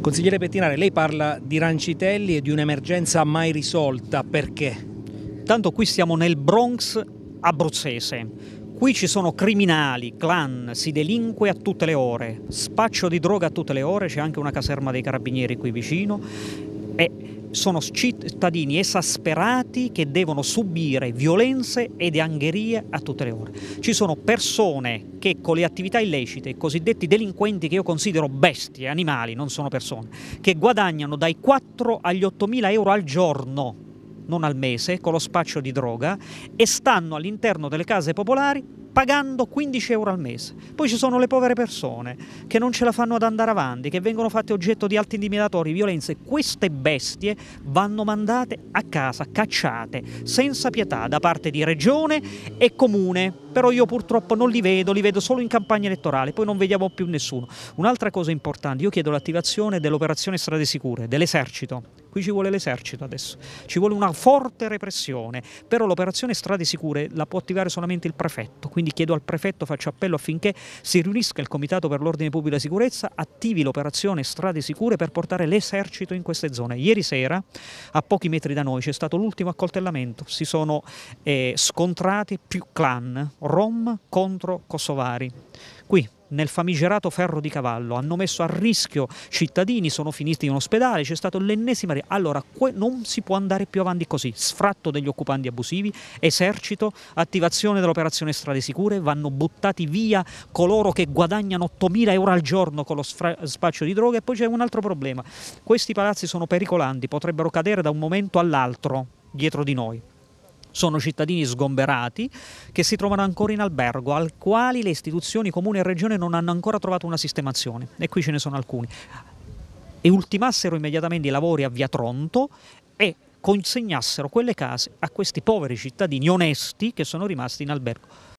Consigliere Pettinare, lei parla di Rancitelli e di un'emergenza mai risolta, perché? Tanto qui siamo nel Bronx abruzzese. Qui ci sono criminali, clan, si delinque a tutte le ore, spaccio di droga a tutte le ore, c'è anche una caserma dei carabinieri qui vicino. E sono cittadini esasperati che devono subire violenze ed angherie a tutte le ore. Ci sono persone che con le attività illecite, i cosiddetti delinquenti che io considero bestie, animali, non sono persone, che guadagnano dai 4 agli 8 mila euro al giorno non al mese, con lo spaccio di droga e stanno all'interno delle case popolari pagando 15 euro al mese. Poi ci sono le povere persone che non ce la fanno ad andare avanti, che vengono fatte oggetto di atti intimidatori, violenze. Queste bestie vanno mandate a casa, cacciate, senza pietà da parte di regione e comune. Però io purtroppo non li vedo, li vedo solo in campagna elettorale, poi non vediamo più nessuno. Un'altra cosa importante, io chiedo l'attivazione dell'operazione Strade Sicure, dell'esercito Qui ci vuole l'esercito adesso, ci vuole una forte repressione, però l'operazione strade sicure la può attivare solamente il prefetto, quindi chiedo al prefetto, faccio appello affinché si riunisca il Comitato per l'Ordine e Pubblica Sicurezza, attivi l'operazione strade sicure per portare l'esercito in queste zone. Ieri sera a pochi metri da noi c'è stato l'ultimo accoltellamento, si sono eh, scontrati più clan, rom contro kosovari. Qui nel famigerato ferro di cavallo, hanno messo a rischio cittadini, sono finiti in ospedale, c'è stato l'ennesima... Allora, non si può andare più avanti così, sfratto degli occupanti abusivi, esercito, attivazione dell'operazione strade sicure, vanno buttati via coloro che guadagnano 8.000 euro al giorno con lo spaccio di droga e poi c'è un altro problema, questi palazzi sono pericolanti, potrebbero cadere da un momento all'altro dietro di noi. Sono cittadini sgomberati che si trovano ancora in albergo, al quali le istituzioni comune e regione non hanno ancora trovato una sistemazione e qui ce ne sono alcuni. E ultimassero immediatamente i lavori a Via Tronto e consegnassero quelle case a questi poveri cittadini onesti che sono rimasti in albergo.